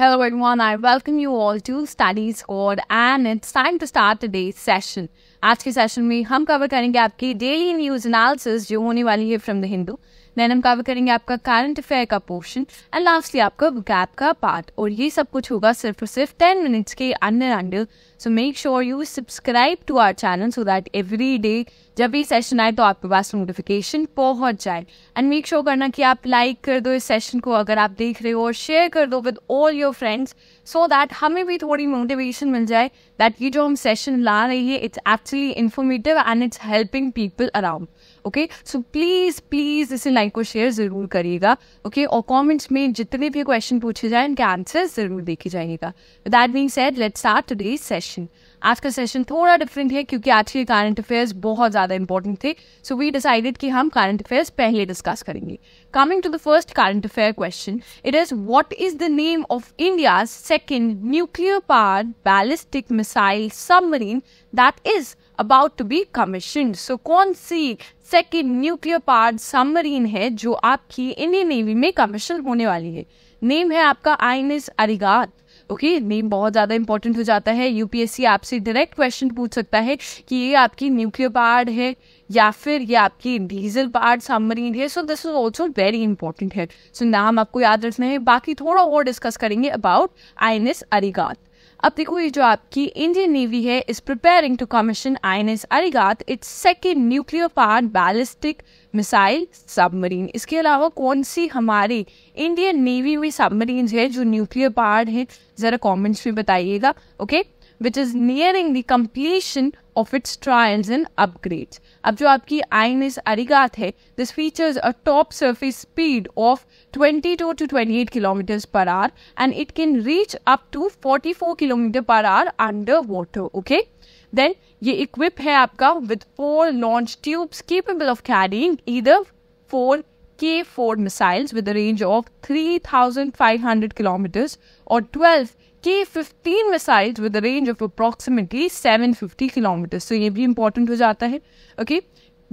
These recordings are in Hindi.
Hello everyone, I welcome you all to Study Squad and it's time to start today's session. आज के सेशन में हम कवर करेंगे आपकी डेली न्यूज एनालिसिस जो होने वाली है फ्रॉम द हिंदू देन हम कवर करेंगे आपका करंट अफेयर का पोर्शन एंड लास्टली आपका गैप का पार्ट और ये सब कुछ होगा सिर्फ और सिर्फ टेन मिनट्स के under under so make sure you subscribe to our channel so that every day जब भी सेशन आए तो आपके पास नोटिफिकेशन पहुंच जाए एंड मेक श्योर करना कि आप लाइक कर दो इस सेशन को अगर आप देख रहे हो और शेयर कर दो with all your friends so that हमें भी थोड़ी मोटिवेशन मिल जाए दैट ये जो हम सेशन ला रही है it's actually informative and it's helping people around okay so please please इसे लाइक और शेयर ज़रूर करिएगा ओके और कमेंट्स में जितने भी क्वेश्चन पूछे जाए उनके आंसर ज़रूर देखे जाएगा that being said let start today session आज का सेशन थोड़ा डिफरेंट है क्योंकि आज के करंट अफेयर्स बहुत ज़्यादा इंपॉर्टेंट थे सो वी डिसाइडेड कि हम करंट अफेयर्स पहले डिस्कस करेंगे coming to the first current affair question it is what is the name of India second nuclear power ballistic missile submarine that is about to be commission so कौन सी सेकेंड न्यूक्लियर पार्ट सबमरीन है जो आपकी इंडियन नेवी में कमीशन होने वाली है नेम है आपका I N S Arighaat okay name बहुत ज़्यादा इंपॉर्टेंट हो जाता है यूपीएससी आपसे डायरेक्ट क्वेश्चन पूछ सकता है कि ये आपकी न्यूक्लियर पार्ट है या फिर ये आपकी डीजल पार्ट सबमरीन है so this is also very important है सो नाम आपको याद रखना है बाकी थोड़ा और डिस्कस करेंगे about I N S Arighaat अब देखो ये जो आपकी इंडियन नेवी है is preparing to commission I N S Arighaat it's second nuclear part ballistic missile submarine इसके अलावा कौन सी हमारी इंडियन नेवी में सबमरीन है जो न्यूक्लियर पार्ट है ज़रा कॉमेंट्स में बताइएगा okay which is nearing the completion of its trials and upgrades. अब जो आपकी आईनिस अरिगात features a top surface speed of 22 to 28 kilometers per hour and it can reach up to 44 km per hour underwater. Okay. Then ये equip है आपका with four launch tubes capable of carrying either four K4 missiles with a range of 3,500 kilometers or 12 fifteen missile with range of approximately seven fifty kilometre so ये भी इंपॉर्टेंट हो जाता है okay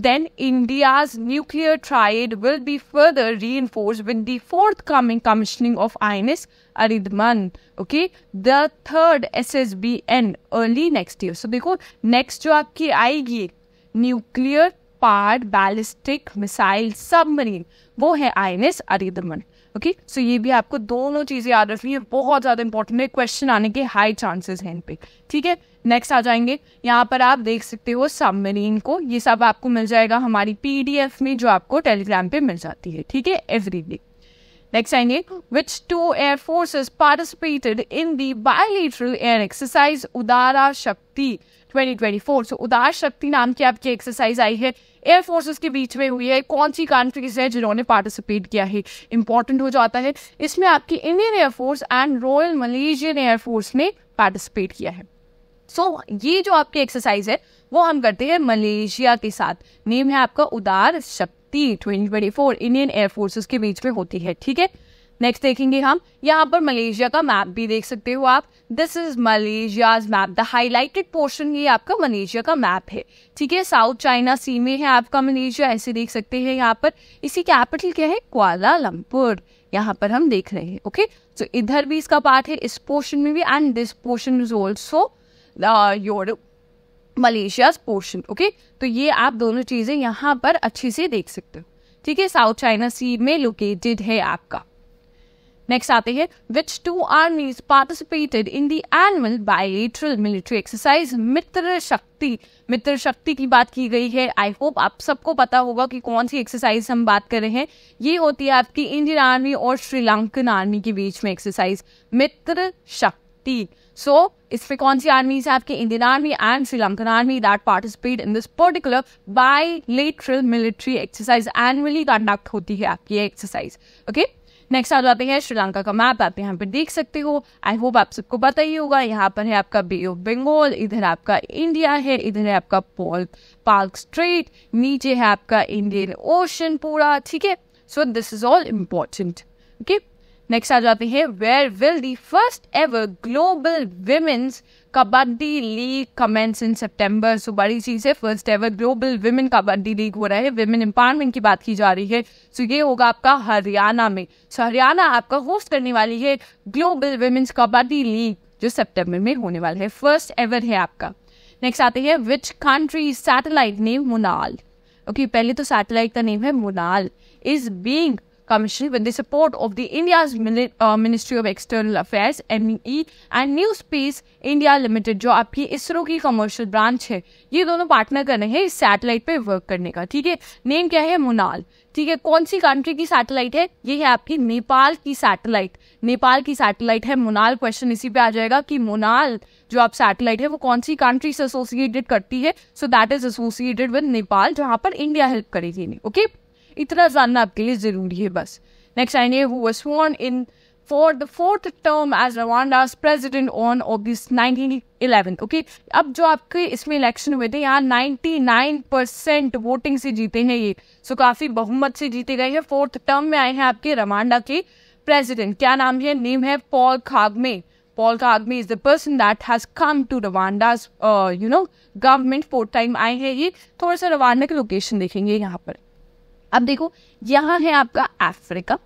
then India's nuclear triad will be further reinforce with the fourth coming commissioning of I N S Aridhaman okay the third S S B and early next year so देखो नेक्स्ट जो आपकी आएगी nuclear part ballistic missile submarine वो है I N S Aridhaman okay okay? So so ये भी आपको दोनों चीज़ें याद रखनी है बहुत ज़्यादा इंपॉर्टेंट है क्वेश्चन आने के हाई चांसेस हैं इन पे ठीक है नेक्स्ट आ जाएंगे यहाँ पर आप देख सकते हो सबमरीन को ये सब आपको मिल जाएगा हमारी पीडीएफ में जो आपको टेलीग्राम पे मिल जाती है ठीक है एवरी डे नेक्स्ट आएंगे which two air forces participated in the bilateral air exercise Udara Shakti 2024 सो उदार शक्ति नाम की आपकी एक्सरसाइज आई है एयरफोर्सेस के बीच में हुई है कौन सी कंट्रीज है जिन्होंने पार्टिसिपेट किया है इंपॉर्टेंट हो जाता है इसमें आपकी Indian Air Force and Royal Malaysian Air Force ने पार्टिसिपेट किया है सो so, ये जो आपकी एक्सरसाइज है वो हम करते हैं मलेशिया के साथ नेम है आपका उदार शक्ति 2024 इंडियन एयरफोर्सेस के बीच में होती है ठीक है नेक्स्ट देखेंगे हम यहाँ पर मलेशिया का मैप भी देख सकते हो आप this is Malaysia map the highlighted portion ये आपका मलेशिया का मैप है ठीक है साउथ चाइना सी में है आपका मलेशिया ऐसे देख सकते हैं यहाँ पर इसी कैपिटल क्या है क्वालालंपुर यहाँ पर हम देख रहे हैं ओके सो इधर भी इसका पार्ट है इस पोर्शन में भी and this portion is also your Malaysia's portion okay तो ये आप दोनों चीज़ें यहाँ पर अच्छे से देख सकते हो ठीक है साउथ चाइना सी में लोकेटेड है आपका नेक्स्ट आते हैं which two armies participated in the annual bilateral military exercise Mitra Shakti Mitra शक्ति की बात की गई है आई होप आप सबको पता होगा कि कौन सी एक्सरसाइज हम बात कर रहे हैं ये होती है आपकी इंडियन आर्मी और श्रीलंकन आर्मी के बीच में एक्सरसाइज मित्र शक्ति सो so, इसमें कौन सी आर्मी है आपकी Indian army and Sri Lankan army that participate in this particular bilateral military exercise annually conduct होती है आपकी एक्सरसाइज ओके okay? नेक्स्ट आ जाते हैं श्रीलंका का मैप आप यहाँ पर देख सकते हो आई होप आप सबको पता ही होगा यहाँ पर है आपका बे ऑफ बंगाल इधर आपका इंडिया है इधर है आपका पॉल पार्क स्ट्रीट नीचे है आपका इंडियन ओशन पूरा ठीक है so this is all important okay next आ जाते हैं where will the first ever global women's kabaddi league commence in September so बड़ी चीज़ है first ever global women kabaddi league हो रहा है विमेन एम्पावरमेंट की बात की जा रही है सो so, ये होगा आपका हरियाणा में सो so, हरियाणा आपका होस्ट करने वाली है ग्लोबल विमेन्स कबड्डी लीग जो सितंबर में होने वाला है फर्स्ट एवर है आपका नेक्स्ट आते हैं which country satellite name Munal okay okay, पहले तो सैटेलाइट का नेम है Munal is being Commission with the support of the India's uh, Ministry of External Affairs (MEE) and New Space India Limited, जो आपकी इसरो की कमर्शियल ब्रांच है ये दोनों पार्टनर कर रहे हैं इस सैटेलाइट पे वर्क करने का ठीक है नेम क्या है मोनाल ठीक है कौन सी कंट्री की सैटेलाइट है ये है आपकी नेपाल की सैटेलाइट नेपाल की सैटेलाइट है मोनाल क्वेश्चन इसी पे आ जाएगा कि मोनाल जो आप सैटेलाइट है वो कौन सी कंट्री से एसोसिएटेड करती है so that is associated with Nepal जहां पर इंडिया हेल्प करेगी ओके okay? इतना जानना आपके लिए ज़रूरी है बस नेक्स्ट आएंगे who was sworn in for the fourth term as Rwanda's president on August nineteen eleven okay अब जो आपके इसमें इलेक्शन हुए थे यहाँ नाइन्टी नाइन परसेंट वोटिंग से जीते हैं ये सो so, काफ़ी बहुमत से जीते गए हैं फोर्थ टर्म में आए हैं आपके रवांडा के प्रेजिडेंट क्या नाम है नेम है Paul Kagame Paul Kagame is the person that has come to Rwanda's, you know government fourth time आए हैं ये थोड़ा सा रवांडा की लोकेशन देखेंगे यहाँ पर अब देखो यहाँ है आपका अफ्रीका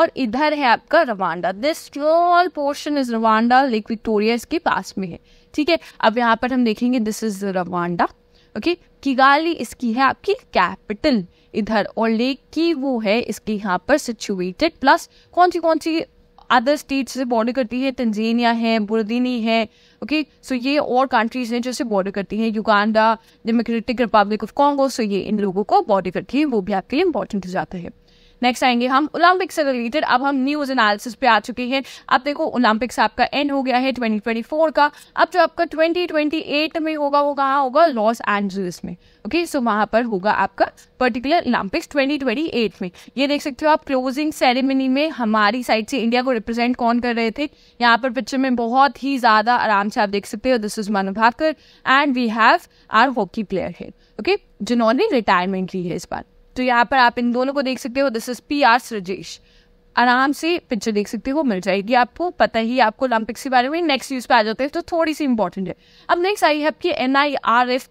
और इधर है आपका Rwanda this small portion is Rwanda Lake Victoria इसके पास में है ठीक है अब यहाँ पर हम देखेंगे this is Rwanda okay Kigali इसकी है आपकी कैपिटल इधर और लेक की वो है इसके यहाँ पर सिचुएटेड प्लस कौन सी कौन सी अदर स्टेट से बॉर्डर करती है तंजीनिया है बुरदीनी है ओके सो ये और कंट्रीज हैं से बॉर्डर करती हैं Uganda Democratic Republic of Congo so ये इन लोगों को बॉर्डर करती है वो भी आपके लिए इंपॉर्टेंट हो जाता है नेक्स्ट आएंगे हम ओलंपिक से रिलेटेड अब हम न्यूज एनालिसिस पे आ चुके हैं अब देखो ओलंपिक्स आपका एंड हो गया है 2024 का अब जो आपका 2028 में होगा वो कहाँ होगा लॉस एंजलिस में ओके सो वहाँ पर होगा आपका पर्टिकुलर ओलंपिक्स 2028 में ये देख सकते हो आप क्लोजिंग सेरेमनी में हमारी साइड से इंडिया को रिप्रेजेंट कौन कर रहे थे यहाँ पर पिक्चर में बहुत ही ज़्यादा आराम से आप देख सकते हो this is Manu Bhaker and we have our hockey player है ओके जिन्होंने रिटायरमेंट ली है इस बार तो यहाँ पर आप इन दोनों को देख सकते हो this is P R Sreejesh आराम से पिक्चर देख सकते हो मिल जाएगी आपको पता ही आपको ओलंपिक्स के बारे में नेक्स्ट न्यूज़ पे आ जाते हैं तो थोड़ी सी इंपॉर्टेंट है अब नेक्स्ट आई है आपकी एन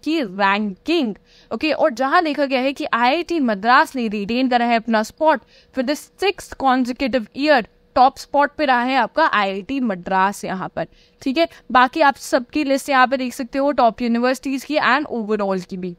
की रैंकिंग ओके okay, और जहां देखा गया है कि टी मद्रास ने रिटेन करा है अपना spot for the six consecutive year top spot पे रहा है आपका आईआईटी मद्रास यहाँ पर ठीक है बाकी आप सबकी लिस्ट यहाँ पर देख सकते हो टॉप यूनिवर्सिटीज़ की एंड ओवरऑल की भी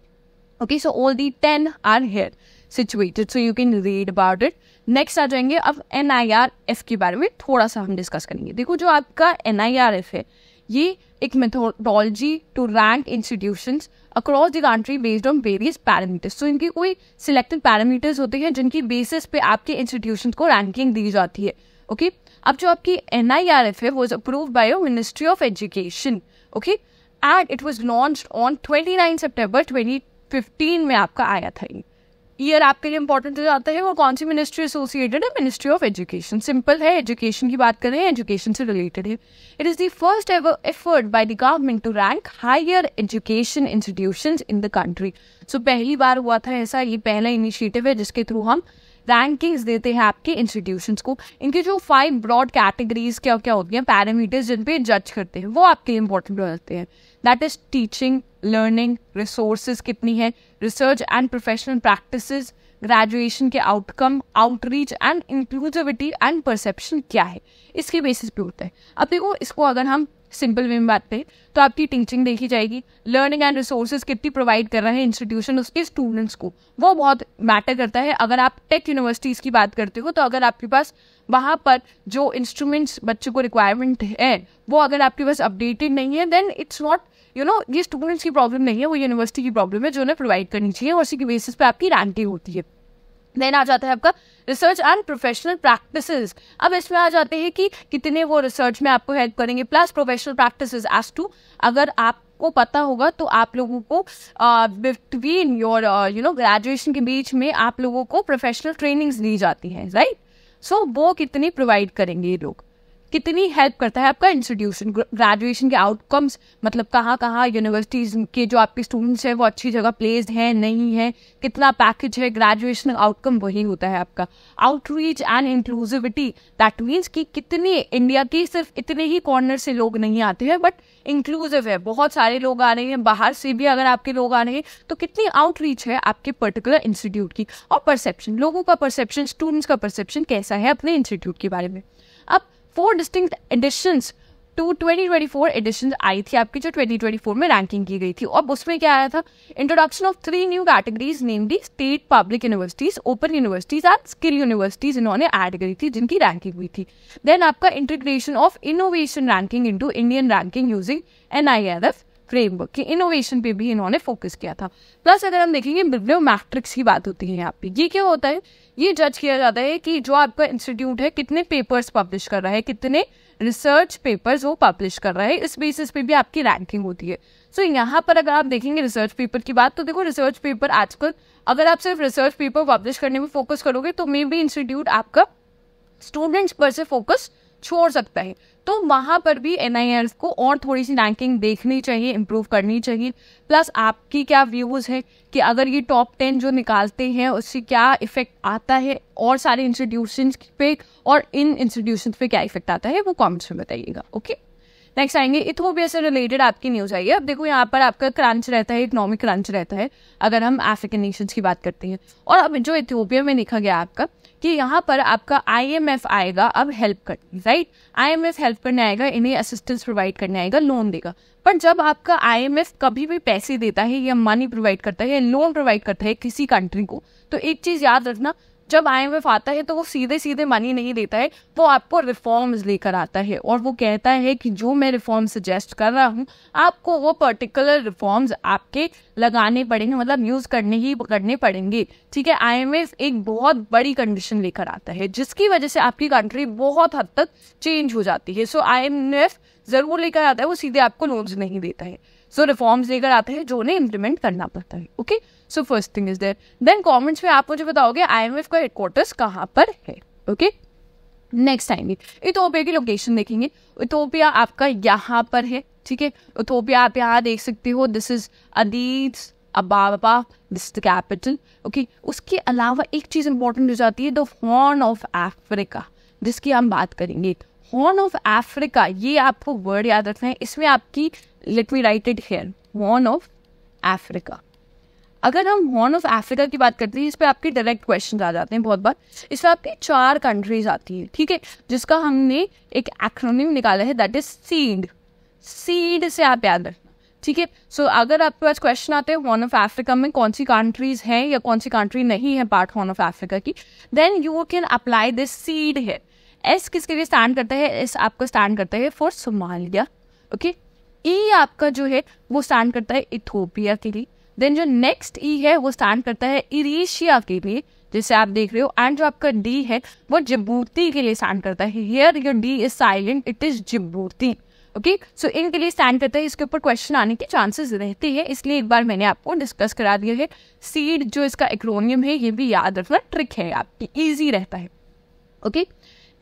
okay so all the ten are here situated so you can read about it next आ जाएंगे अब एन आई आर एफ के बारे में थोड़ा सा हम डिस्कस करेंगे देखो जो आपका एन आई आर एफ है ये एक methodology to rank institution across the country based on various parameters तो इनके कोई सिलेक्टेड पैरामीटर्स होते हैं जिनकी बेसिस पे आपके इंस्टीट्यूशन को रैंकिंग दी जाती है ओके okay? अब जो आपकी एन आई आर एफ है was approve by ministry of education okay and it was launch on twenty nine September twenty 2015 में आपका आया था ईयर आपके लिए इंपॉर्टेंट हो जाता है वो कौन सी मिनिस्ट्री एसोसिएटेड है मिनिस्ट्री ऑफ एजुकेशन सिंपल है एजुकेशन की बात करें एजुकेशन से रिलेटेड है it is the first ever effort by the government to rank higher education institution in the country so पहली बार हुआ था ऐसा ये पहला इनिशिएटिव है जिसके थ्रू हम रैंकिंग्स देते हैं आपके इंस्टीट्यूशन को इनके जो फाइव ब्रॉड कैटेगरीज क्या क्या होती हैं पैरामीटर्स जिन पे जज करते हैं वो आपके इंपॉर्टेंट हो जाते हैं that is teaching learning resources कितनी है research and professional practice graduation के outcome outreach and inclusivity and perception क्या है इसके बेसिस पे होता है अब देखो इसको अगर हम सिंपल वे में बात पे तो आपकी टीचिंग देखी जाएगी लर्निंग एंड रिसोर्सेज कितनी प्रोवाइड कर रहे हैं इंस्टीट्यूशन उसके स्टूडेंट्स को वो बहुत मैटर करता है अगर आप टेक यूनिवर्सिटीज़ की बात करते हो तो अगर आपके पास वहाँ पर जो इंस्ट्रूमेंट्स बच्चों को रिक्वायरमेंट है वो अगर आपके पास अपडेटेड नहीं है then it's not you know ये स्टूडेंट्स की प्रॉब्लम नहीं है वो यूनिवर्सिटी की प्रॉब्लम है जो उन्हें प्रोवाइड करनी चाहिए और उसी के बेसिस पे आपकी रैंकिंग होती है देन आ जाता है आपका रिसर्च एंड प्रोफेशनल प्रैक्टिसेस अब इसमें आ जाते हैं कि कितने वो रिसर्च में आपको हेल्प करेंगे plus professional practices as to अगर आप आपको पता होगा तो आप लोगों को between your you know graduation के बीच में आप लोगों को प्रोफेशनल ट्रेनिंग्स दी जाती हैं राइट सो वो कितनी प्रोवाइड करेंगे ये लोग कितनी हेल्प करता है आपका इंस्टीट्यूशन ग्रेजुएशन के आउटकम्स मतलब कहाँ कहाँ यूनिवर्सिटीज़ के जो आपके स्टूडेंट्स हैं वो अच्छी जगह प्लेस्ड हैं नहीं है कितना पैकेज है ग्रेजुएशन आउटकम वही होता है आपका outreach and inclusivity that means कि कितने इंडिया के सिर्फ इतने ही कॉर्नर से लोग नहीं आते हैं बट इंक्लूसिव है बहुत सारे लोग आ रहे हैं बाहर से भी अगर आपके लोग आ रहे हैं तो कितनी आउटरीच है आपके पर्टिकुलर इंस्टीट्यूट की और परसेप्शन लोगों का परसेप्शन स्टूडेंट्स का परसेप्शन कैसा है अपने इंस्टीट्यूट के बारे में अब four distinct additions to twenty twenty four edition आई थी आपकी जो ट्वेंटी ट्वेंटी फोर में रैंकिंग की गई थी अब उसमें क्या आया था introduction of three new categories the state public universities open universities and skill universities इन्होंने ऐड करी थी जिनकी रैंकिंग हुई थी देन आपका integration of innovation ranking to Indian ranking using N I R F framework की इनोवेशन पे भी इन्होंने फोकस किया था प्लस अगर हम देखेंगे मैट्रिक्स की बात होती है यहाँ पे ये क्या होता है ये जज किया जाता है कि जो आपका इंस्टीट्यूट है कितने पेपर्स पब्लिश कर रहा है कितने रिसर्च पेपर्स वो पब्लिश कर रहा है इस बेसिस पे भी आपकी रैंकिंग होती है सो so, यहाँ पर अगर आप देखेंगे रिसर्च पेपर की बात तो देखो रिसर्च पेपर आजकल अगर आप सिर्फ रिसर्च पेपर पब्लिश करने में फोकस करोगे तो मे बी इंस्टीट्यूट आपका स्टूडेंट्स पर से फोकस छोड़ सकता है तो वहाँ पर भी एन को और थोड़ी सी रैंकिंग देखनी चाहिए इम्प्रूव करनी चाहिए प्लस आपकी क्या व्यूज़ है कि अगर ये टॉप टेन जो निकालते हैं उससे क्या इफेक्ट आता है और सारे इंस्टीट्यूशन पे और इन इंस्टीट्यूशन पे क्या इफेक्ट आता है वो कॉमेंट्स में बताइएगा ओके नेक्स्ट आएंगे इथोपिया से रिलेटेड आपकी न्यूज़ आई है अब देखो यहाँ पर आपका क्रंच रहता है इकोनॉमिक क्रंच रहता है अगर हम अफ्रीकन नेशंस की बात करते हैं और अब जो इथियोपिया में लिखा गया आपका कि यहाँ पर आपका आई आएगा अब हेल्प कर राइट आईएमएफ हेल्प करने आएगा इन्हें असिस्टेंस प्रोवाइड करने आएगा लोन देगा पर जब आपका आई कभी भी पैसे देता है या मनी प्रोवाइड करता है या लोन प्रोवाइड करता है किसी कंट्री को तो एक चीज़ याद रखना जब आई एम एफ आता है तो वो सीधे सीधे मनी नहीं देता है वो आपको रिफॉर्म्स लेकर आता है और वो कहता है कि जो मैं रिफॉर्म सजेस्ट कर रहा हूँ आपको वो पर्टिकुलर रिफॉर्म्स आपके लगाने पड़ेंगे मतलब यूज़ करने ही करने पड़ेंगे ठीक है आई एम एक बहुत बड़ी कंडीशन लेकर आता है जिसकी वजह से आपकी कंट्री बहुत हद तक चेंज हो जाती है सो आई ज़रूर लेकर आता है वो सीधे आपको लोन्स नहीं देता है सो रिफॉर्म्स लेकर आता है जो उन्हें इम्प्लीमेंट करना पड़ता है okay okay? So first thing is there then comments में आप मुझे बताओगे आई एम एफ का हेडक्वार्टर्स कहाँ पर है ओके नेक्स्ट आएंगे इथोपिया की लोकेशन देखेंगे इथोपिया आपका यहाँ पर है ठीक है इथोपिया आप यहाँ देख सकते हो this is Addis Ababa this is the capital okay उसके अलावा एक चीज़ इंपॉर्टेंट हो जाती है द हॉर्न ऑफ अफ्रीका जिसकी हम बात करेंगे हॉर्न ऑफ अफ्रीका ये आपको वर्ड याद रखना है इसमें आपकी लिटवी राइटेड हेयर हॉर्न ऑफ अफ्रीका अगर हम हॉर्न ऑफ अफ्रीका की बात करते हैं इस पर आपके डायरेक्ट क्वेश्चन आ जाते हैं बहुत बार इस पर आपकी चार कंट्रीज आती है ठीक है जिसका हमने एक एक्रोनिम निकाला है दैट इज सीड सीड से आप याद रखना ठीक है सो अगर आपके पास क्वेश्चन आते हैं हॉर्न ऑफ अफ्रीका में कौन सी कंट्रीज हैं या कौन सी कंट्री नहीं है पार्ट हॉर्न ऑफ अफ्रीका की then you can apply this SEED है एस किसके लिए स्टैंड करता है एस आपको स्टैंड करता है फॉर सोमालिया ओके ई आपका जो है वो स्टैंड करता है इथोपिया के लिए देन जो नेक्स्ट ई e है वो स्टैंड करता है इरीशिया के लिए जिसे आप देख रहे हो एंड जो आपका डी है वो जिबूती के लिए स्टैंड करता है here your D is silent it is Djibouti okay so इनके लिए स्टैंड करता है इसके ऊपर क्वेश्चन आने के चांसेस रहते हैं इसलिए एक बार मैंने आपको डिस्कस करा दिया है सीड जो इसका एक्रोनियम है ये भी याद रखना ट्रिक है आपकी ईजी रहता है ओके okay?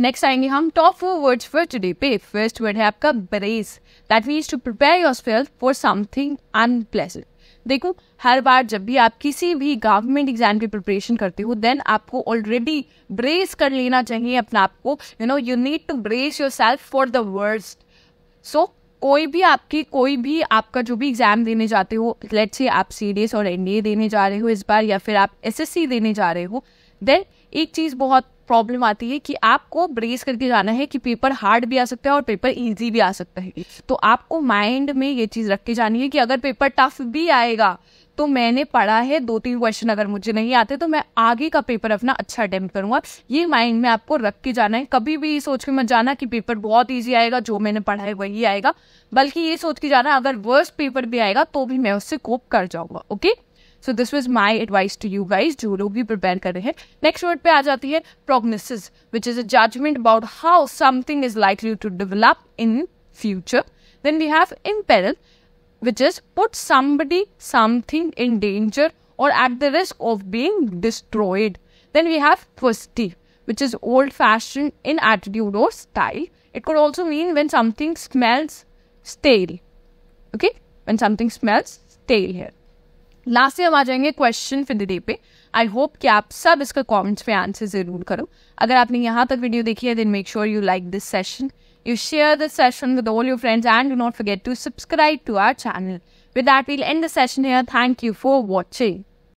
नेक्स्ट आएंगे हम top four words for today पे फर्स्ट वर्ड है आपका brace that means to prepare yourself for something unpleasant देखो हर बार जब भी आप किसी भी गवर्नमेंट एग्जाम की प्रिपरेशन करते हो देन आपको ऑलरेडी ब्रेस कर लेना चाहिए अपना आपको you know you need to brace yourself for the worst so कोई भी आपकी कोई भी आपका जो भी एग्ज़ाम देने जाते हो लेट से आप सी और एन देने जा रहे हो इस बार या फिर आप एस देने जा रहे हो देन एक चीज़ बहुत प्रॉब्लम आती है कि आपको ब्रेस करके जाना है कि पेपर हार्ड भी आ सकता है और पेपर ईजी भी आ सकता है तो आपको माइंड में ये चीज़ रख के जानी है कि अगर पेपर टफ भी आएगा तो मैंने पढ़ा है दो तीन क्वेश्चन अगर मुझे नहीं आते तो मैं आगे का पेपर अपना अच्छा अटैम्प्ट करूंगा ये माइंड में आपको रख के जाना है कभी भी ये सोच के मत जाना कि पेपर बहुत ईजी आएगा जो मैंने पढ़ा है वही आएगा बल्कि ये सोच के जाना अगर वर्स्ट पेपर भी आएगा तो भी मैं उससे कोप कर जाऊंगा okay So this was my advice to you guys. लोग भी प्रिपेयर कर रहे हैं नेक्स्ट वर्ड पे आ जाती है is which is a judgement about how something is likely to develop in future then we which is put somebody something in danger or at the risk of being destroyed then we have thirsty which is old fashioned in attitude or style it could also mean when something smells stale okay when something smells stale here last से हम आ जाएंगे क्वेश्चन फिर डे पे आई होप कि आप सब इसका कमेंट्स पे आंसर जरूर करो अगर आपने यहाँ तक वीडियो देखी है then make sure you like this session you share this session with all your friends and do not forget to subscribe to our channel with that we'll end the session here thank you for watching